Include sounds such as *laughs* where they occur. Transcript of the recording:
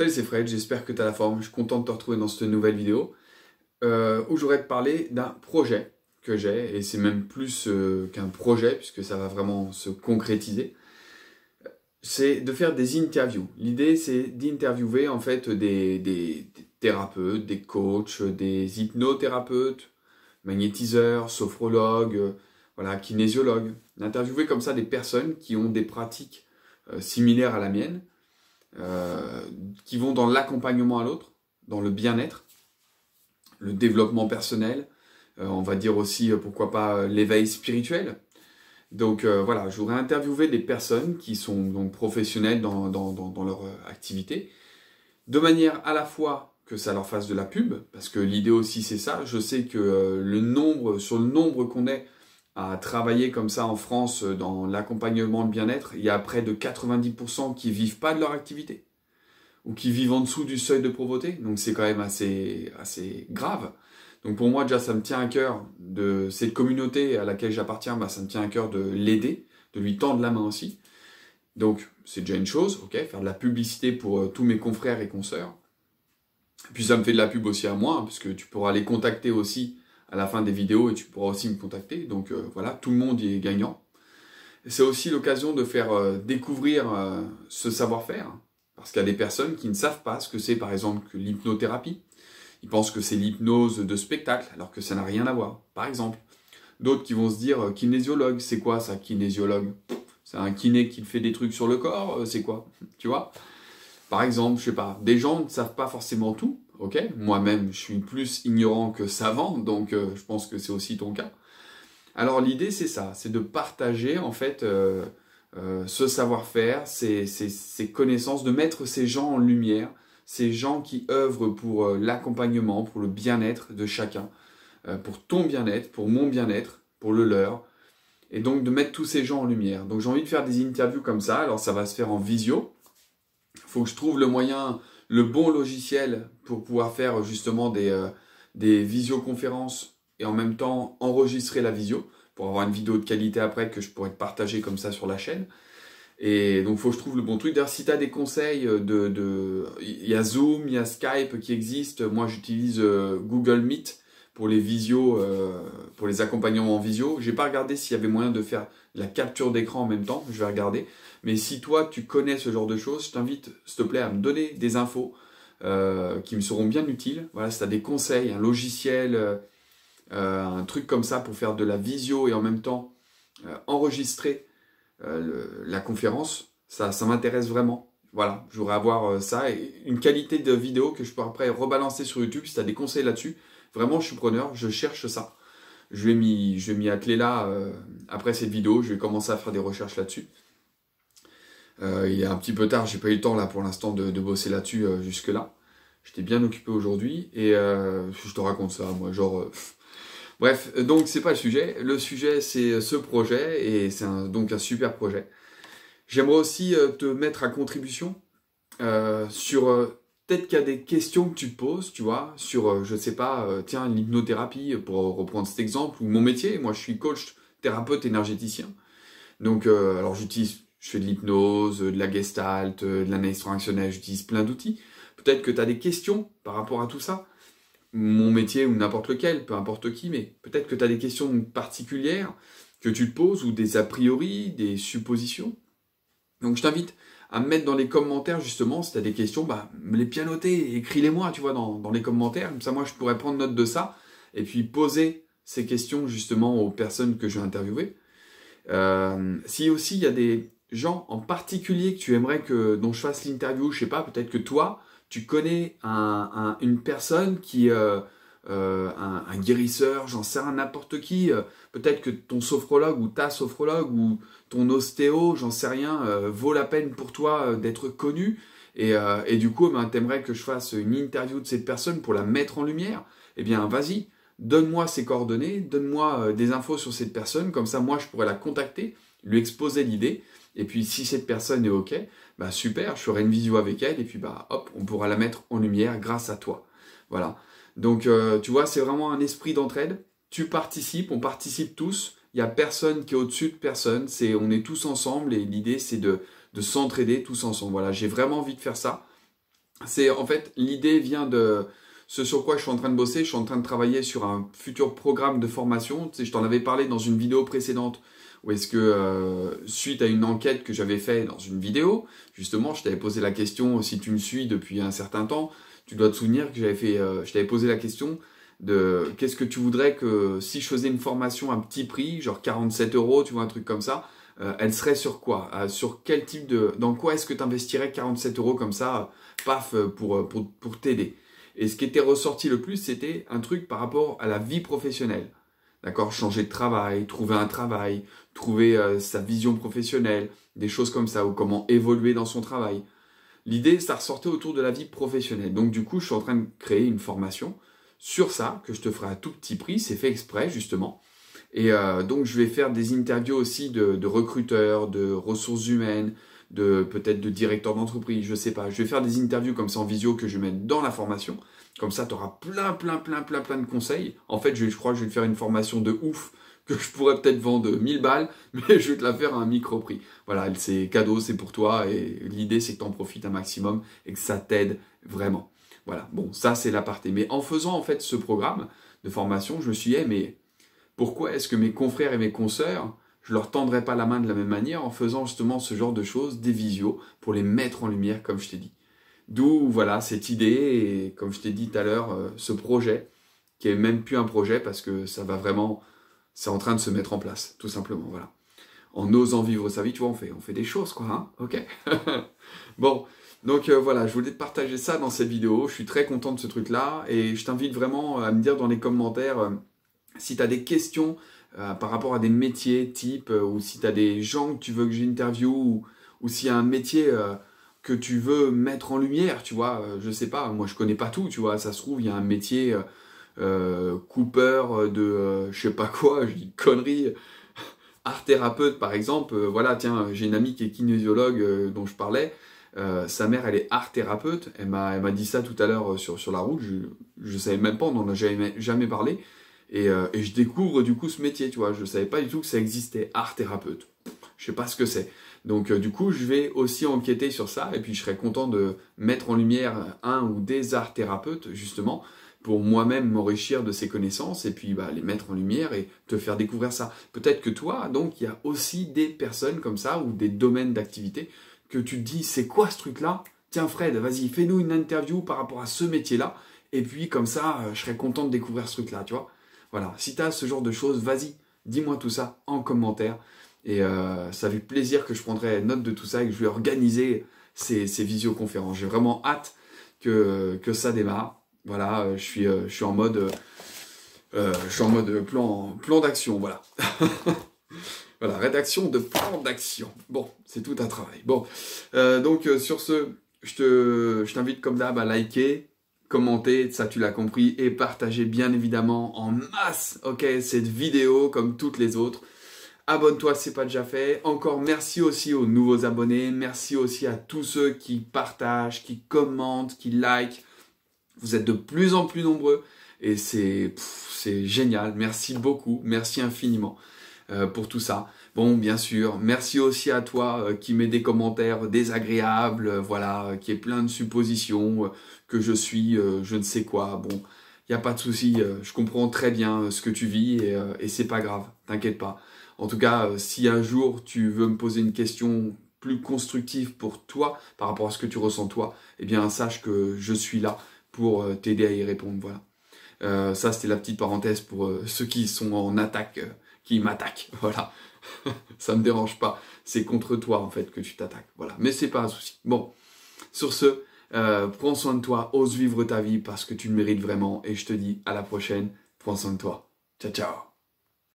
Salut, c'est Fred, j'espère que tu as la forme. Je suis content de te retrouver dans cette nouvelle vidéo euh, où j'aurais te parler d'un projet que j'ai, et c'est même plus euh, qu'un projet puisque ça va vraiment se concrétiser. C'est de faire des interviews. L'idée, c'est d'interviewer en fait des, des, thérapeutes, des coachs, des hypnothérapeutes, magnétiseurs, sophrologues, euh, voilà, kinésiologues. D'interviewer comme ça des personnes qui ont des pratiques euh, similaires à la mienne euh, qui vont dans l'accompagnement à l'autre, dans le bien-être, le développement personnel, euh, on va dire aussi, euh, pourquoi pas, l'éveil spirituel. Donc voilà, je voudrais interviewer des personnes qui sont donc professionnelles dans, dans leur activité, de manière à la fois que ça leur fasse de la pub, parce que l'idée aussi c'est ça, je sais que le nombre, sur le nombre qu'on est, à travailler comme ça en France euh, dans l'accompagnement de bien-être, il y a près de 90% qui vivent pas de leur activité ou qui vivent en dessous du seuil de pauvreté. Donc c'est quand même assez, assez grave. Donc pour moi déjà ça me tient à cœur de cette communauté à laquelle j'appartiens, bah, ça me tient à cœur de l'aider, de lui tendre la main aussi. Donc c'est déjà une chose, ok, faire de la publicité pour euh, tous mes confrères et consoeurs. Puis ça me fait de la pub aussi à moi, hein, puisque tu pourras les contacter aussi à la fin des vidéos et tu pourras aussi me contacter. Donc euh, voilà, tout le monde est gagnant. C'est aussi l'occasion de faire euh, découvrir euh, ce savoir-faire, parce qu'il y a des personnes qui ne savent pas ce que c'est par exemple que l'hypnothérapie. Ils pensent que c'est l'hypnose de spectacle, alors que ça n'a rien à voir, par exemple. D'autres qui vont se dire kinésiologue, c'est quoi ça, kinésiologue C'est un kiné qui fait des trucs sur le corps, c'est quoi Tu vois Par exemple, je sais pas, des gens ne savent pas forcément tout, ok Moi-même, je suis plus ignorant que savant, donc euh, je pense que c'est aussi ton cas. Alors l'idée, c'est ça, c'est de partager en fait euh, euh, ce savoir-faire, ces, connaissances, de mettre ces gens en lumière, ces gens qui œuvrent pour l'accompagnement, pour le bien-être de chacun, pour ton bien-être, pour mon bien-être, pour le leur, et donc de mettre tous ces gens en lumière. Donc j'ai envie de faire des interviews comme ça, alors ça va se faire en visio, Il faut que je trouve le moyen le bon logiciel pour pouvoir faire justement des, euh, des visioconférences et en même temps enregistrer la visio pour avoir une vidéo de qualité après que je pourrais partager comme ça sur la chaîne. Et donc, faut que je trouve le bon truc. D'ailleurs, si tu as des conseils euh, de, de, il y a Zoom, il y a Skype qui existe. Moi, j'utilise euh, Google Meet pour les visio, euh, pour les accompagnements en visio. J'ai pas regardé s'il y avait moyen de faire la capture d'écran en même temps. Je vais regarder. Mais si toi tu connais ce genre de choses, je t'invite, s'il te plaît, à me donner des infos euh, qui me seront bien utiles. Voilà, si tu as des conseils, un logiciel, euh, un truc comme ça pour faire de la visio et en même temps enregistrer la conférence, ça, ça m'intéresse vraiment voilà, je voudrais avoir ça et une qualité de vidéo que je pourrais après rebalancer sur YouTube. Si tu as des conseils là-dessus, Vraiment, je suis preneur, je cherche ça. Je vais m'y atteler là euh, après cette vidéo, je vais commencer à faire des recherches là-dessus. Euh, il est un petit peu tard, j'ai pas eu le temps là pour l'instant de, bosser là-dessus euh, jusque-là. J'étais bien occupé aujourd'hui et je te raconte ça, moi, genre. Bref, donc c'est pas le sujet. Le sujet, c'est ce projet et c'est donc un super projet. J'aimerais aussi te mettre à contribution sur Peut-être qu'il y a des questions que tu poses, tu vois, sur, euh, je sais pas, euh, tiens, l'hypnothérapie, euh, pour reprendre cet exemple, ou mon métier. Moi, je suis coach, thérapeute, énergéticien. Donc, alors j'utilise, je fais de l'hypnose, de la gestalt, de l'analyse transactionnelle, j'utilise plein d'outils. Peut-être que tu as des questions par rapport à tout ça. Mon métier ou n'importe lequel, peu importe qui, mais peut-être que tu as des questions particulières que tu te poses ou des a priori, des suppositions. Donc, je t'invite à me mettre dans les commentaires justement, si tu des questions, bah, me les pianoter, écris-les-moi, tu vois, dans, dans, les commentaires. Comme ça, moi, je pourrais prendre note de ça et puis poser ces questions justement aux personnes que je vais interviewer. Euh, si aussi il y a des gens en particulier que tu aimerais que dont je fasse l'interview, je sais pas, peut-être que toi, tu connais un, une personne qui euh, euh, un, guérisseur, j'en sais rien, n'importe qui. Euh, peut-être que ton sophrologue ou ta sophrologue ou ton ostéo, j'en sais rien, euh, vaut la peine pour toi d'être connu. Et, et, du coup, eh ben, t'aimerais que je fasse une interview de cette personne pour la mettre en lumière. Eh bien, vas-y, donne-moi ses coordonnées, donne-moi des infos sur cette personne, comme ça, moi, je pourrais la contacter, lui exposer l'idée. Et puis si cette personne est OK, bah super, je ferai une visio avec elle et puis bah hop, on pourra la mettre en lumière grâce à toi. Voilà. Donc, euh, tu vois, c'est vraiment un esprit d'entraide. Tu participes, on participe tous. Il n'y a personne qui est au-dessus de personne. C'est, on est tous ensemble et l'idée, c'est de, s'entraider tous ensemble. Voilà, j'ai vraiment envie de faire ça. C'est, en fait, l'idée vient de ce sur quoi je suis en train de bosser. Je suis en train de travailler sur un futur programme de formation. je t'en avais parlé dans une vidéo précédente ou est-ce que euh, suite à une enquête que j'avais faite dans une vidéo, justement, je t'avais posé la question si tu me suis depuis un certain temps, tu dois te souvenir que j'avais fait, euh, je t'avais posé la question de qu'est-ce que tu voudrais que si je faisais une formation à petit prix, genre 47 euros, tu vois, un truc comme ça, euh, elle serait sur quoi euh, Sur quel type de... Dans quoi est-ce que tu investirais 47 euros comme ça, paf, pour, pour, pour t'aider Et ce qui était ressorti le plus, c'était un truc par rapport à la vie professionnelle. D'accord Changer de travail, trouver un travail, trouver sa vision professionnelle, des choses comme ça, ou comment évoluer dans son travail l'idée, ça ressortait autour de la vie professionnelle. Donc du coup, je suis en train de créer une formation sur ça, que je te ferai à tout petit prix, c'est fait exprès justement. Et euh, donc je vais faire des interviews aussi de, recruteurs, de ressources humaines, de peut-être de directeurs d'entreprise, je sais pas. Je vais faire des interviews comme ça en visio que je vais mettre dans la formation. Comme ça, tu auras plein, plein, plein, plein, plein de conseils. En fait, je, je crois que je vais faire une formation de ouf que je pourrais peut-être vendre 1000 balles, *laughs* mais je vais te la faire à un micro-prix. Voilà, c'est cadeau, c'est pour toi, et l'idée c'est que tu en profites un maximum et que ça t'aide vraiment. Voilà, bon, ça c'est la partie. Mais en faisant en fait ce programme de formation, je me suis dit, eh, mais pourquoi est-ce que mes confrères et mes consoeurs, je leur tendrai pas la main de la même manière en faisant justement ce genre de choses, des visios, pour les mettre en lumière, comme je t'ai dit. D'où, voilà, cette idée, et comme je t'ai dit tout à l'heure, euh, ce projet, qui est même plus un projet parce que ça va vraiment c'est en train de se mettre en place, tout simplement, voilà. En osant vivre sa vie, tu vois, on fait, on fait des choses, quoi, hein, ok. *laughs* bon, donc euh, voilà, je voulais te partager ça dans cette vidéo, je suis très content de ce truc-là, et je t'invite vraiment euh, à me dire dans les commentaires euh, si tu as des questions par rapport à des métiers type, ou si tu as des gens que tu veux que j'interviewe, ou, ou s'il y a un métier que tu veux mettre en lumière, tu vois, je sais pas, moi je connais pas tout, tu vois, ça se trouve, il y a un métier euh, Cooper euh, de euh, je sais pas quoi, je dis conneries, art thérapeute par exemple, voilà, tiens, j'ai une amie qui est kinésiologue dont je parlais, sa mère elle est art thérapeute, elle m'a, dit ça tout à l'heure sur, la route, je, ne savais même pas, on n'en a jamais, parlé, et, je découvre du coup ce métier, tu vois, je savais pas du tout que ça existait, art thérapeute, je sais pas ce que c'est. Donc du coup, je vais aussi enquêter sur ça, et puis je serais content de mettre en lumière un ou des art thérapeutes, justement, pour moi-même m'enrichir de ces connaissances et puis bah, les mettre en lumière et te faire découvrir ça. Peut-être que toi, donc, il y a aussi des personnes comme ça ou des domaines d'activité que tu te dis, c'est quoi ce truc-là Tiens Fred, vas-y, fais-nous une interview par rapport à ce métier-là. Et puis comme ça, euh, je serais content de découvrir ce truc-là, tu vois. Voilà, si tu as ce genre de choses, vas-y, dis-moi tout ça en commentaire. Et euh, ça fait plaisir que je prendrai note de tout ça et que je vais organiser ces, visioconférences. J'ai vraiment hâte que ça démarre. Voilà, euh, je suis, euh, je suis en mode, euh, je suis en mode plan, plan d'action, voilà. *laughs* voilà, rédaction de plan d'action. Bon, c'est tout un travail. Bon, donc sur ce, je te, je t'invite comme d'hab à liker, commenter, ça tu l'as compris, et partager bien évidemment en masse, ok, cette vidéo comme toutes les autres. Abonne-toi si n'est pas déjà fait. Encore merci aussi aux nouveaux abonnés. Merci aussi à tous ceux qui partagent, qui commentent, qui likent. Vous êtes de plus en plus nombreux et c'est génial. Merci beaucoup, merci infiniment euh, pour tout ça. Bon, bien sûr, merci aussi à toi euh, qui mets des commentaires désagréables, euh, voilà, qui est plein de suppositions, que je suis je ne sais quoi. Bon, il n'y a pas de souci, je comprends très bien ce que tu vis et, et c'est pas grave, t'inquiète pas. En tout cas, si un jour tu veux me poser une question plus constructive pour toi par rapport à ce que tu ressens toi, eh bien sache que je suis là pour euh, t'aider à y répondre. Voilà. Euh, ça, c'était la petite parenthèse pour euh, ceux qui sont en attaque, qui m'attaquent. *laughs* Voilà. *laughs* ça me dérange pas. C'est contre toi, en fait, que tu t'attaques. Voilà. Mais c'est pas un souci. Bon. Sur ce, prends soin de toi. Ose vivre ta vie parce que tu le mérites vraiment. Et je te dis à la prochaine. Prends soin de toi. Ciao, ciao.